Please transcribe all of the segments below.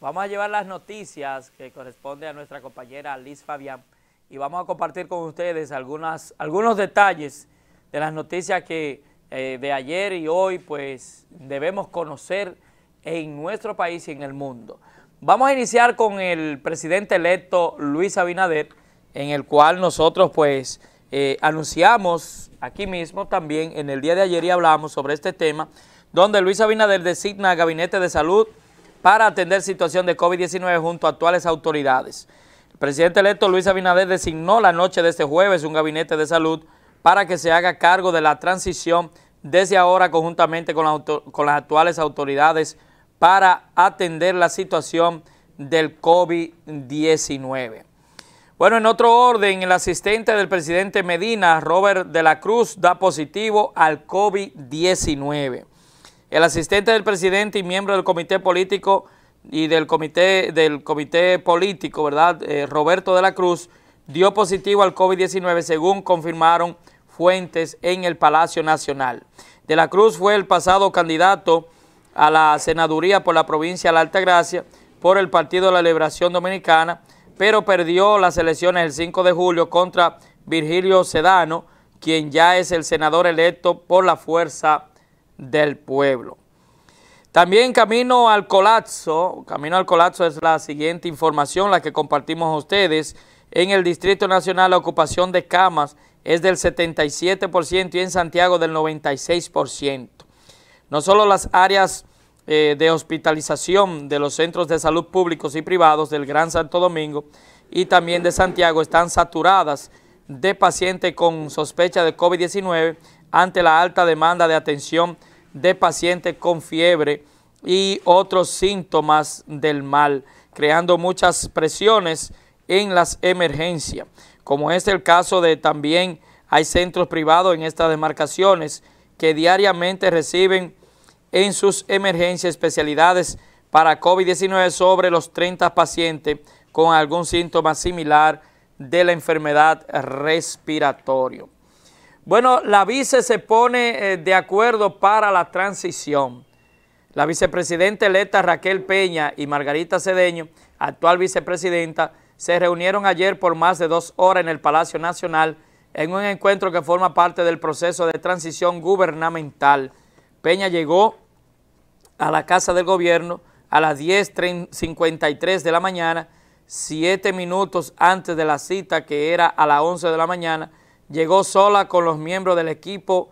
Vamos a llevar las noticias que corresponde a nuestra compañera Liz Fabián y vamos a compartir con ustedes algunas, algunos detalles de las noticias que eh, de ayer y hoy pues debemos conocer en nuestro país y en el mundo. Vamos a iniciar con el presidente electo Luis Abinader, en el cual nosotros pues eh, anunciamos aquí mismo también, en el día de ayer y hablamos sobre este tema, donde Luis Abinader designa Gabinete de Salud para atender situación de COVID-19 junto a actuales autoridades. El presidente electo Luis Abinader designó la noche de este jueves un gabinete de salud para que se haga cargo de la transición desde ahora conjuntamente con, con las actuales autoridades para atender la situación del COVID-19. Bueno, en otro orden, el asistente del presidente Medina, Robert de la Cruz, da positivo al COVID-19. El asistente del presidente y miembro del comité político y del comité del comité político, ¿verdad? Eh, Roberto de la Cruz dio positivo al COVID-19 según confirmaron fuentes en el Palacio Nacional. De la Cruz fue el pasado candidato a la senaduría por la provincia de la Altagracia por el Partido de la Liberación Dominicana, pero perdió las elecciones el 5 de julio contra Virgilio Sedano, quien ya es el senador electo por la fuerza del pueblo. También camino al colapso, camino al colapso es la siguiente información, la que compartimos a ustedes. En el Distrito Nacional la ocupación de camas es del 77% y en Santiago del 96%. No solo las áreas eh, de hospitalización de los centros de salud públicos y privados del Gran Santo Domingo y también de Santiago están saturadas de pacientes con sospecha de COVID-19 ante la alta demanda de atención de pacientes con fiebre y otros síntomas del mal, creando muchas presiones en las emergencias, como es el caso de también hay centros privados en estas demarcaciones que diariamente reciben en sus emergencias especialidades para COVID-19 sobre los 30 pacientes con algún síntoma similar de la enfermedad respiratoria. Bueno, la vice se pone eh, de acuerdo para la transición. La vicepresidenta electa Raquel Peña y Margarita Cedeño, actual vicepresidenta, se reunieron ayer por más de dos horas en el Palacio Nacional en un encuentro que forma parte del proceso de transición gubernamental. Peña llegó a la Casa del Gobierno a las 10.53 de la mañana, siete minutos antes de la cita que era a las 11 de la mañana, llegó sola con los miembros del equipo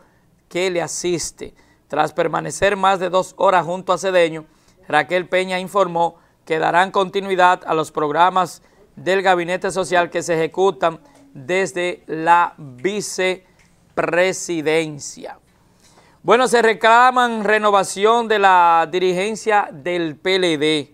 que le asiste. Tras permanecer más de dos horas junto a Cedeño, Raquel Peña informó que darán continuidad a los programas del Gabinete Social que se ejecutan desde la vicepresidencia. Bueno, se reclaman renovación de la dirigencia del PLD.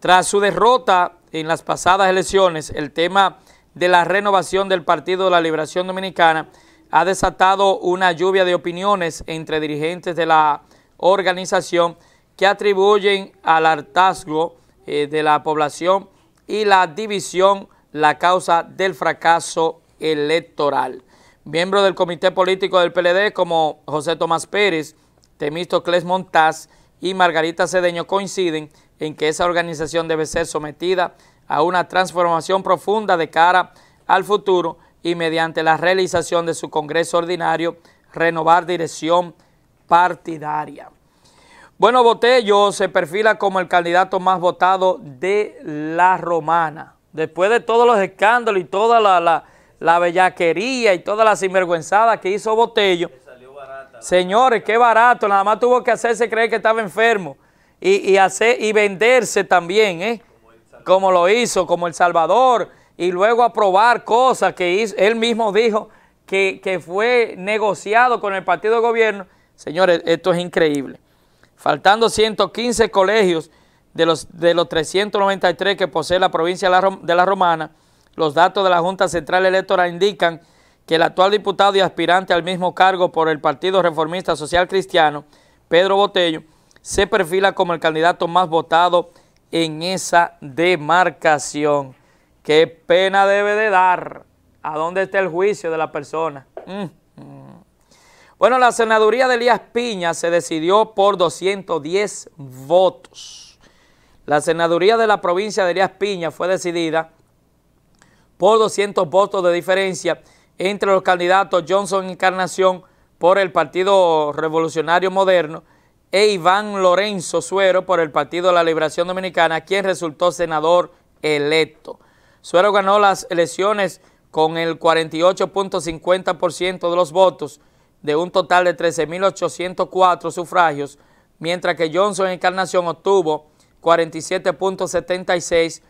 Tras su derrota en las pasadas elecciones, el tema de la renovación del Partido de la Liberación Dominicana ha desatado una lluvia de opiniones entre dirigentes de la organización que atribuyen al hartazgo eh, de la población y la división la causa del fracaso electoral. Miembros del Comité Político del PLD como José Tomás Pérez, Temístocles Montaz y Margarita Cedeño coinciden en que esa organización debe ser sometida a una transformación profunda de cara al futuro y mediante la realización de su Congreso Ordinario, renovar dirección partidaria. Bueno, Botello se perfila como el candidato más votado de la Romana. Después de todos los escándalos y toda la, bellaquería y todas las sinvergüenzadas que hizo Botello. Señores, qué barato. Nada más tuvo que hacerse creer que estaba enfermo y, y, hacer, y venderse también, ¿eh? como lo hizo, como El Salvador, y luego aprobar cosas que él mismo dijo que, fue negociado con el partido de gobierno. Señores, esto es increíble. Faltando 115 colegios de los, de los 393 que posee la provincia de la Romana, los datos de la Junta Central Electoral indican que el actual diputado y aspirante al mismo cargo por el Partido Reformista Social Cristiano, Pedro Botello, se perfila como el candidato más votado en esa demarcación. ¿Qué pena debe de dar? ¿A dónde está el juicio de la persona? Mm-hmm. Bueno, la senaduría de Elías Piña se decidió por 210 votos. La senaduría de la provincia de Elías Piña fue decidida por 200 votos de diferencia entre los candidatos Johnson Encarnación por el Partido Revolucionario Moderno e Iván Lorenzo Suero por el Partido de la Liberación Dominicana, quien resultó senador electo. Suero ganó las elecciones con el 48.50% de los votos de un total de 13.804 sufragios, mientras que Johnson Encarnación obtuvo 47.76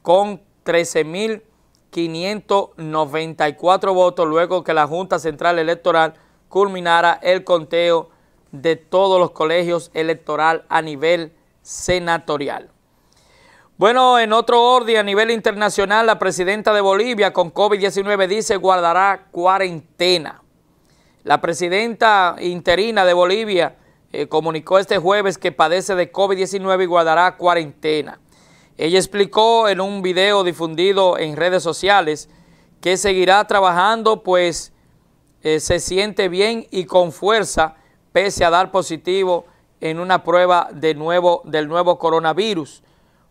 con 13.594 votos luego que la Junta Central Electoral culminara el conteo de todos los colegios electoral a nivel senatorial. Bueno, en otro orden, a nivel internacional, la presidenta de Bolivia con COVID-19 dice guardará cuarentena. La presidenta interina de Bolivia eh, comunicó este jueves que padece de COVID-19 y guardará cuarentena. Ella explicó en un video difundido en redes sociales que seguirá trabajando pues eh, se siente bien y con fuerza pese a dar positivo en una prueba de nuevo, del nuevo coronavirus.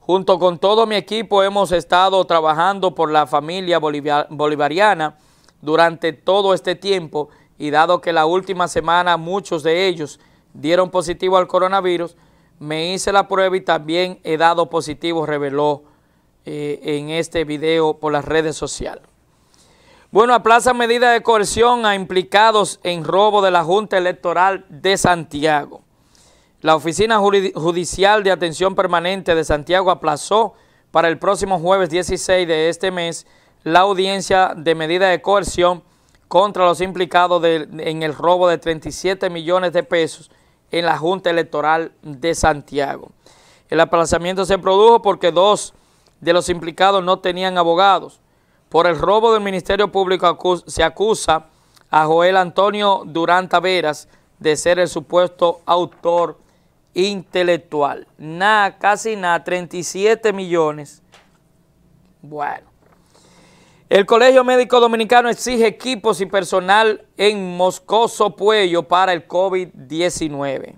Junto con todo mi equipo hemos estado trabajando por la familia bolivariana durante todo este tiempo y dado que la última semana muchos de ellos dieron positivo al coronavirus, me hice la prueba y también he dado positivo, reveló eh, en este video por las redes sociales. Bueno, aplaza medida de coerción a implicados en robo de la Junta Electoral de Santiago. La Oficina Judicial de Atención Permanente de Santiago aplazó para el próximo jueves 16 de este mes la audiencia de medida de coerción contra los implicados en el robo de 37 millones de pesos en la Junta Electoral de Santiago. El aplazamiento se produjo porque dos de los implicados no tenían abogados por el robo del Ministerio Público se acusa a Joel Antonio Duranta Taveras de ser el supuesto autor intelectual. Nada, casi nada, 37 millones. Bueno. El Colegio Médico Dominicano exige equipos y personal en Moscoso Puello para el COVID-19.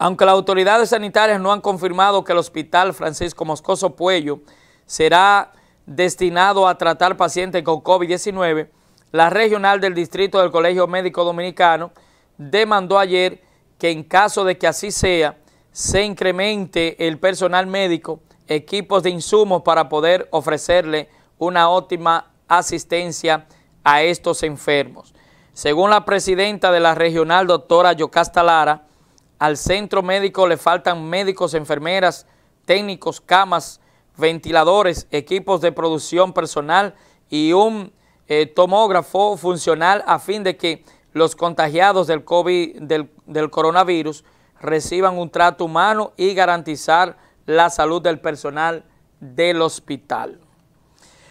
Aunque las autoridades sanitarias no han confirmado que el Hospital Francisco Moscoso Puello será destinado a tratar pacientes con COVID-19, la regional del distrito del Colegio Médico Dominicano demandó ayer que en caso de que así sea, se incremente el personal médico, equipos de insumos para poder ofrecerle una óptima asistencia a estos enfermos. Según la presidenta de la regional, doctora Yocasta Lara, al centro médico le faltan médicos, enfermeras, técnicos, camas, ventiladores, equipos de producción personal y un eh, tomógrafo funcional a fin de que los contagiados del COVID, del, del coronavirus, reciban un trato humano y garantizar la salud del personal del hospital.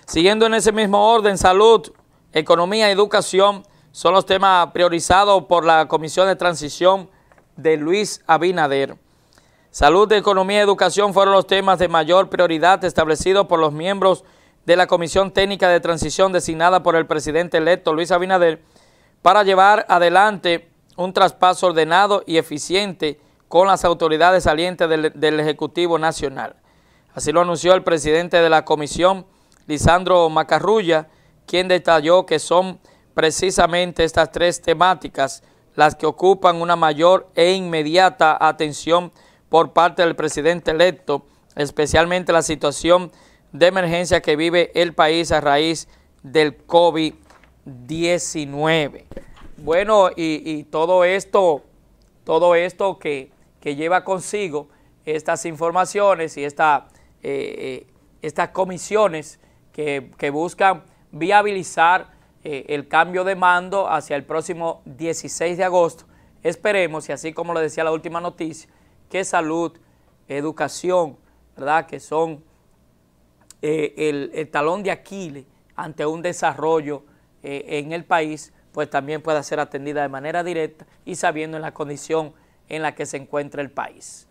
Siguiendo en ese mismo orden, salud, economía, y educación son los temas priorizados por la Comisión de Transición de Luis Abinader. Salud, economía y educación fueron los temas de mayor prioridad establecidos por los miembros de la Comisión Técnica de Transición designada por el presidente electo Luis Abinader para llevar adelante un traspaso ordenado y eficiente con las autoridades salientes del, Ejecutivo Nacional. Así lo anunció el presidente de la comisión, Lisandro Macarrulla, quien detalló que son precisamente estas tres temáticas las que ocupan una mayor e inmediata atención por parte del presidente electo, especialmente la situación de emergencia que vive el país a raíz del COVID-19. Bueno, y, todo esto, todo esto que, lleva consigo estas informaciones y esta, eh, eh, estas comisiones que, buscan viabilizar eh, el cambio de mando hacia el próximo 16 de agosto. Esperemos, y así como lo decía la última noticia, que salud, educación, ¿verdad? Que son eh, el, talón de Aquiles ante un desarrollo eh, en el país, pues también pueda ser atendida de manera directa y sabiendo en la condición en la que se encuentra el país.